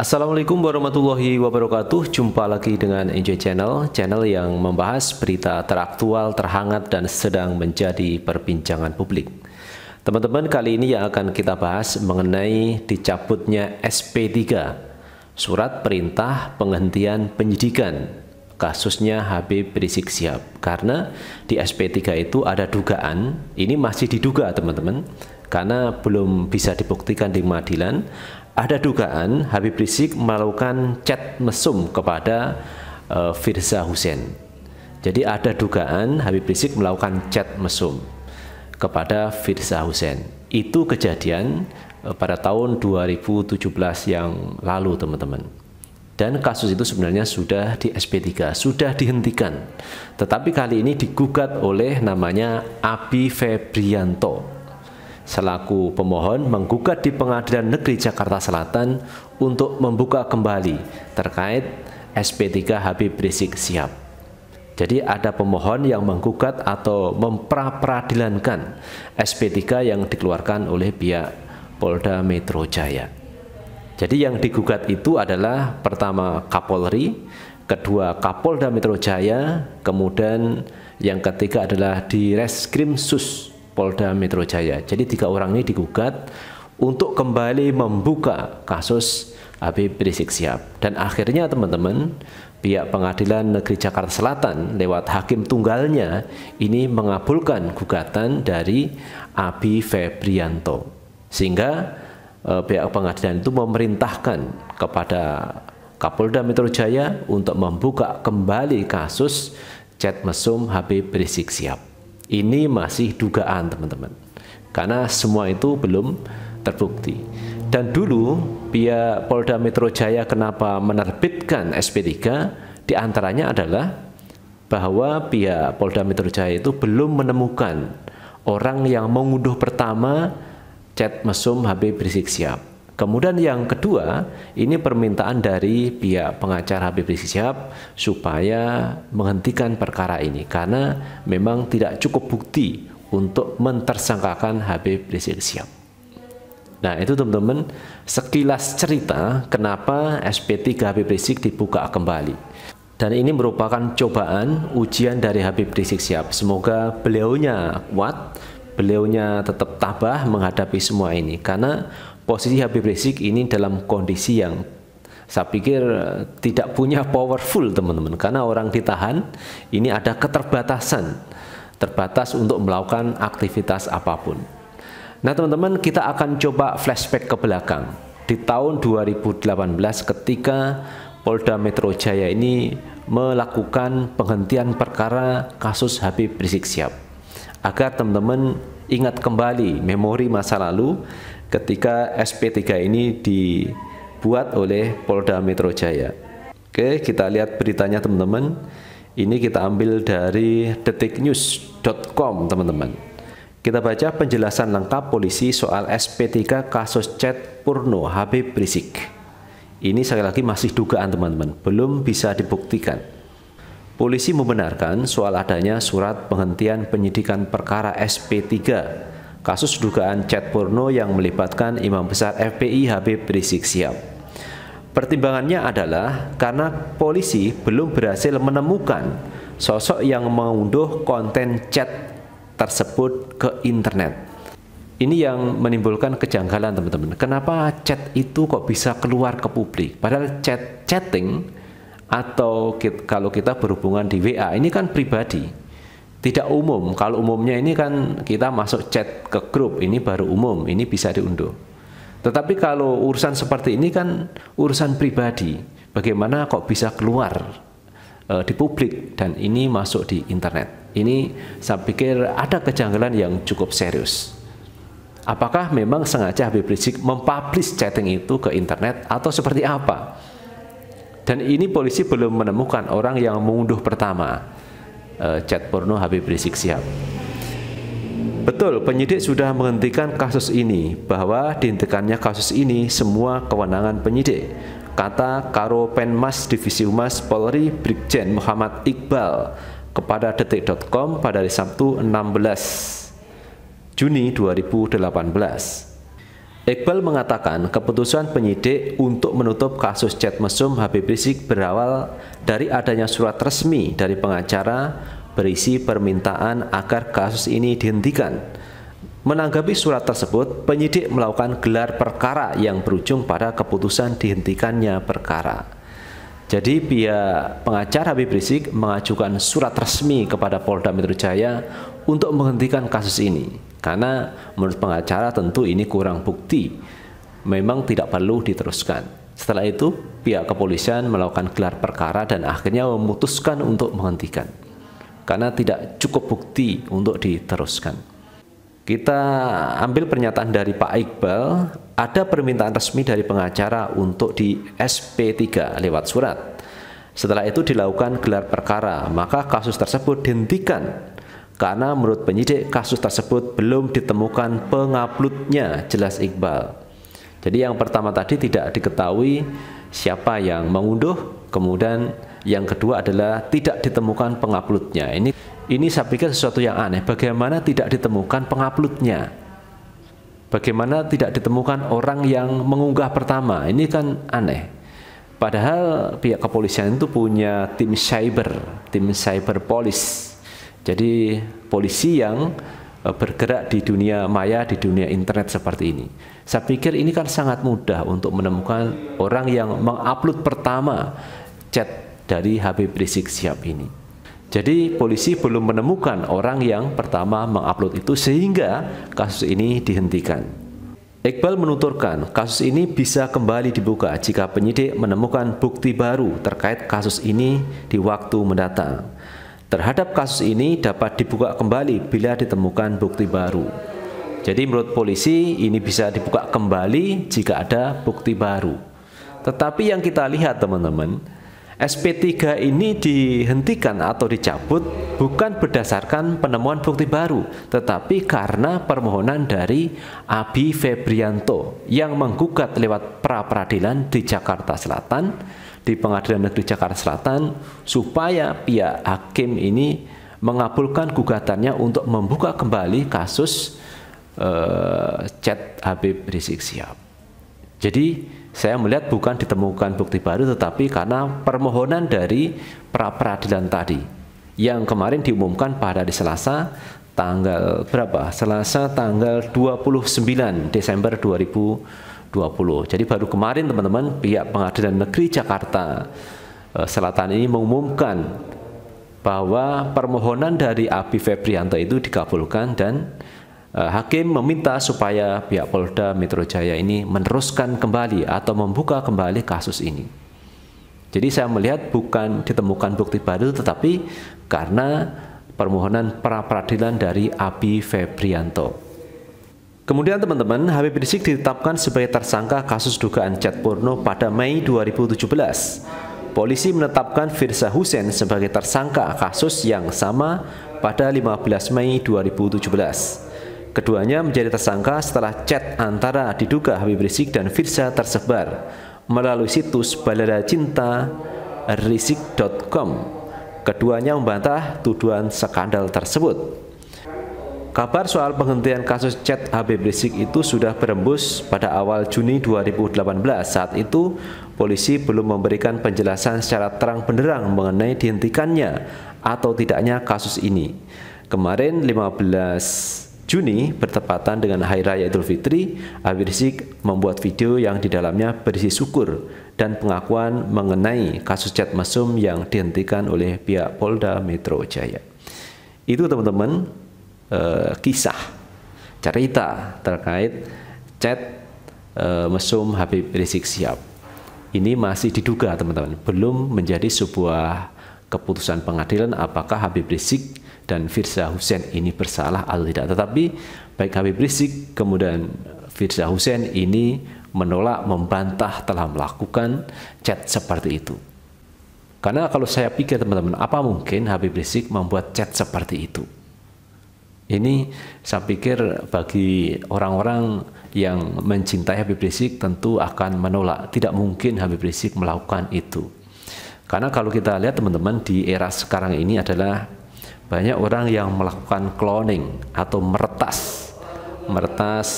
Assalamualaikum warahmatullahi wabarakatuh Jumpa lagi dengan Enjoy Channel Channel yang membahas berita teraktual, terhangat, dan sedang menjadi perbincangan publik Teman-teman kali ini yang akan kita bahas mengenai dicabutnya SP3 Surat Perintah Penghentian Penyidikan Kasusnya Habib Rizik Sihab Karena di SP3 itu ada dugaan Ini masih diduga teman-teman karena belum bisa dibuktikan di pengadilan ada dugaan Habib Rizik melakukan chat mesum kepada uh, Firza Hussein. Jadi ada dugaan Habib Rizik melakukan chat mesum kepada Firza Hussein. Itu kejadian uh, pada tahun 2017 yang lalu, teman-teman. Dan kasus itu sebenarnya sudah di SP3, sudah dihentikan. Tetapi kali ini digugat oleh namanya Abi Febrianto selaku pemohon menggugat di Pengadilan Negeri Jakarta Selatan untuk membuka kembali terkait SP3 Habib Rizik Sihab. Jadi ada pemohon yang menggugat atau memperadilankan SP3 yang dikeluarkan oleh pihak Polda Metro Jaya. Jadi yang digugat itu adalah pertama Kapolri, kedua Kapolda Metro Jaya, kemudian yang ketiga adalah di Reskrim Sus Polda Metro Jaya. Jadi tiga orang ini digugat untuk kembali membuka kasus Habib Rizik Sihab. Dan akhirnya teman-teman, pihak pengadilan negeri Jakarta Selatan lewat hakim tunggalnya ini mengabulkan gugatan dari Abi Febrianto. Sehingga eh, pihak pengadilan itu memerintahkan kepada Kapolda Metro Jaya untuk membuka kembali kasus chat mesum Habib Rizik Sihab. Ini masih dugaan, teman-teman. Karena semua itu belum terbukti. Dan dulu pihak Polda Metro Jaya kenapa menerbitkan SP3 di antaranya adalah bahwa pihak Polda Metro Jaya itu belum menemukan orang yang mengunduh pertama chat mesum Habib Rizik Siap Kemudian yang kedua, ini permintaan dari pihak pengacara Habib Rizik Syihab supaya menghentikan perkara ini karena memang tidak cukup bukti untuk mentersangkakan Habib Rizik Syihab. Nah, itu teman-teman sekilas cerita kenapa SP3 Habib Rizik dibuka kembali. Dan ini merupakan cobaan ujian dari Habib Rizik Syihab. Semoga beliaunya kuat, beliaunya tetap tabah menghadapi semua ini karena posisi Habib Rizik ini dalam kondisi yang saya pikir eh, tidak punya powerful teman-teman karena orang ditahan ini ada keterbatasan terbatas untuk melakukan aktivitas apapun. Nah teman-teman kita akan coba flashback ke belakang di tahun 2018 ketika Polda Metro Jaya ini melakukan penghentian perkara kasus Habib Rizik siap agar teman-teman ingat kembali memori masa lalu ketika SP3 ini dibuat oleh Polda Metro Jaya. Oke, kita lihat beritanya teman-teman. Ini kita ambil dari detiknews.com teman-teman. Kita baca penjelasan lengkap polisi soal SP3 kasus chat Purno Habib Rizik. Ini sekali lagi masih dugaan teman-teman, belum bisa dibuktikan. Polisi membenarkan soal adanya surat penghentian penyidikan perkara SP3 kasus dugaan chat porno yang melibatkan Imam Besar FPI Habib Rizik Sihab. Pertimbangannya adalah karena polisi belum berhasil menemukan sosok yang mengunduh konten chat tersebut ke internet. Ini yang menimbulkan kejanggalan teman-teman. Kenapa chat itu kok bisa keluar ke publik? Padahal chat chatting atau kita, kalau kita berhubungan di WA ini kan pribadi tidak umum. Kalau umumnya ini kan kita masuk chat ke grup, ini baru umum, ini bisa diunduh. Tetapi kalau urusan seperti ini kan urusan pribadi. Bagaimana kok bisa keluar e, di publik dan ini masuk di internet. Ini saya pikir ada kejanggalan yang cukup serius. Apakah memang sengaja Habib Rizik mempublish chatting itu ke internet atau seperti apa? Dan ini polisi belum menemukan orang yang mengunduh pertama uh, chat porno Habib Rizik Sihab. Betul, penyidik sudah menghentikan kasus ini bahwa dihentikannya kasus ini semua kewenangan penyidik. Kata Karo Penmas Divisi Humas Polri Brigjen Muhammad Iqbal kepada detik.com pada hari Sabtu 16 Juni 2018. Iqbal mengatakan keputusan penyidik untuk menutup kasus chat mesum Habib Rizik berawal dari adanya surat resmi dari pengacara berisi permintaan agar kasus ini dihentikan. Menanggapi surat tersebut, penyidik melakukan gelar perkara yang berujung pada keputusan dihentikannya perkara. Jadi pihak pengacara Habib Rizik mengajukan surat resmi kepada Polda Metro Jaya untuk menghentikan kasus ini. Karena menurut pengacara tentu ini kurang bukti. Memang tidak perlu diteruskan. Setelah itu, pihak kepolisian melakukan gelar perkara dan akhirnya memutuskan untuk menghentikan. Karena tidak cukup bukti untuk diteruskan. Kita ambil pernyataan dari Pak Iqbal, ada permintaan resmi dari pengacara untuk di SP3 lewat surat. Setelah itu dilakukan gelar perkara, maka kasus tersebut dihentikan karena menurut penyidik kasus tersebut belum ditemukan pengaplutnya jelas Iqbal. Jadi yang pertama tadi tidak diketahui siapa yang mengunduh, kemudian yang kedua adalah tidak ditemukan pengaplutnya. Ini ini saya pikir sesuatu yang aneh. Bagaimana tidak ditemukan pengaplutnya? Bagaimana tidak ditemukan orang yang mengunggah pertama? Ini kan aneh. Padahal pihak kepolisian itu punya tim cyber, tim cyber police jadi polisi yang eh, bergerak di dunia maya, di dunia internet seperti ini. Saya pikir ini kan sangat mudah untuk menemukan orang yang mengupload pertama chat dari Habib Rizik Siap ini. Jadi polisi belum menemukan orang yang pertama mengupload itu sehingga kasus ini dihentikan. Iqbal menuturkan, kasus ini bisa kembali dibuka jika penyidik menemukan bukti baru terkait kasus ini di waktu mendatang terhadap kasus ini dapat dibuka kembali bila ditemukan bukti baru. Jadi menurut polisi ini bisa dibuka kembali jika ada bukti baru. Tetapi yang kita lihat teman-teman, SP3 ini dihentikan atau dicabut bukan berdasarkan penemuan bukti baru, tetapi karena permohonan dari Abi Febrianto yang menggugat lewat pra peradilan di Jakarta Selatan di Pengadilan Negeri Jakarta Selatan supaya pihak hakim ini mengabulkan gugatannya untuk membuka kembali kasus uh, chat Habib Rizik Sihab. Jadi saya melihat bukan ditemukan bukti baru tetapi karena permohonan dari pra peradilan tadi yang kemarin diumumkan pada hari Selasa tanggal berapa? Selasa tanggal 29 Desember 2020. Jadi baru kemarin teman-teman pihak Pengadilan Negeri Jakarta eh, Selatan ini mengumumkan bahwa permohonan dari Abi Febrianto itu dikabulkan dan Eh, hakim meminta supaya pihak Polda Metro Jaya ini meneruskan kembali atau membuka kembali kasus ini. Jadi saya melihat bukan ditemukan bukti baru tetapi karena permohonan pra peradilan dari Abi Febrianto. Kemudian teman-teman, Habib Rizik ditetapkan sebagai tersangka kasus dugaan cat porno pada Mei 2017. Polisi menetapkan Firza Hussein sebagai tersangka kasus yang sama pada 15 Mei 2017. Keduanya menjadi tersangka setelah chat antara diduga Habib Rizik dan Firza tersebar melalui situs balada cinta rizik.com. Keduanya membantah tuduhan skandal tersebut. Kabar soal penghentian kasus chat Habib Rizik itu sudah berembus pada awal Juni 2018. Saat itu, polisi belum memberikan penjelasan secara terang benderang mengenai dihentikannya atau tidaknya kasus ini. Kemarin 15 Juni bertepatan dengan Hari Raya Idul Fitri, Habib Rizik membuat video yang di dalamnya berisi syukur dan pengakuan mengenai kasus cat mesum yang dihentikan oleh pihak Polda Metro Jaya. Itu teman-teman eh, kisah cerita terkait cat eh, mesum Habib Rizik siap. Ini masih diduga teman-teman, belum menjadi sebuah keputusan pengadilan apakah Habib Rizik dan Firza Husain ini bersalah atau tidak. Tetapi baik Habib Rizik kemudian Firza Husain ini menolak, membantah telah melakukan chat seperti itu. Karena kalau saya pikir teman-teman, apa mungkin Habib Rizik membuat chat seperti itu? Ini saya pikir bagi orang-orang yang mencintai Habib Rizik tentu akan menolak. Tidak mungkin Habib Rizik melakukan itu. Karena kalau kita lihat teman-teman di era sekarang ini adalah banyak orang yang melakukan cloning atau meretas meretas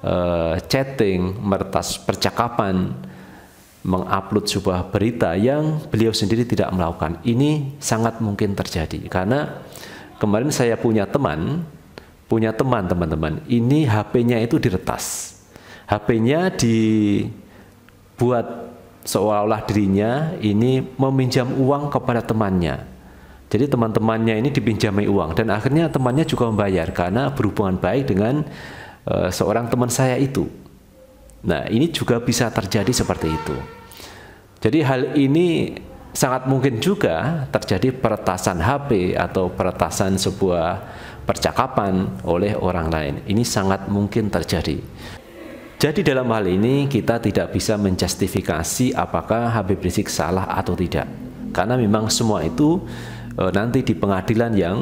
uh, chatting meretas percakapan mengupload sebuah berita yang beliau sendiri tidak melakukan ini sangat mungkin terjadi karena kemarin saya punya teman punya teman teman-teman ini HP-nya itu diretas HP-nya dibuat seolah-olah dirinya ini meminjam uang kepada temannya jadi teman-temannya ini dipinjami uang dan akhirnya temannya juga membayar karena berhubungan baik dengan uh, seorang teman saya itu. Nah, ini juga bisa terjadi seperti itu. Jadi hal ini sangat mungkin juga terjadi peretasan HP atau peretasan sebuah percakapan oleh orang lain. Ini sangat mungkin terjadi. Jadi dalam hal ini kita tidak bisa menjustifikasi apakah HP Rizik salah atau tidak. Karena memang semua itu e, nanti di pengadilan yang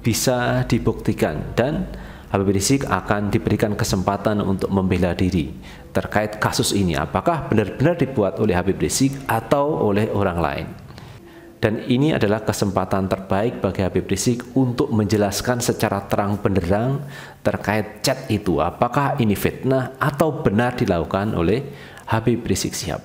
bisa dibuktikan dan Habib Rizik akan diberikan kesempatan untuk membela diri terkait kasus ini apakah benar-benar dibuat oleh Habib Rizik atau oleh orang lain dan ini adalah kesempatan terbaik bagi Habib Rizik untuk menjelaskan secara terang benderang terkait chat itu apakah ini fitnah atau benar dilakukan oleh Habib Rizik Sihab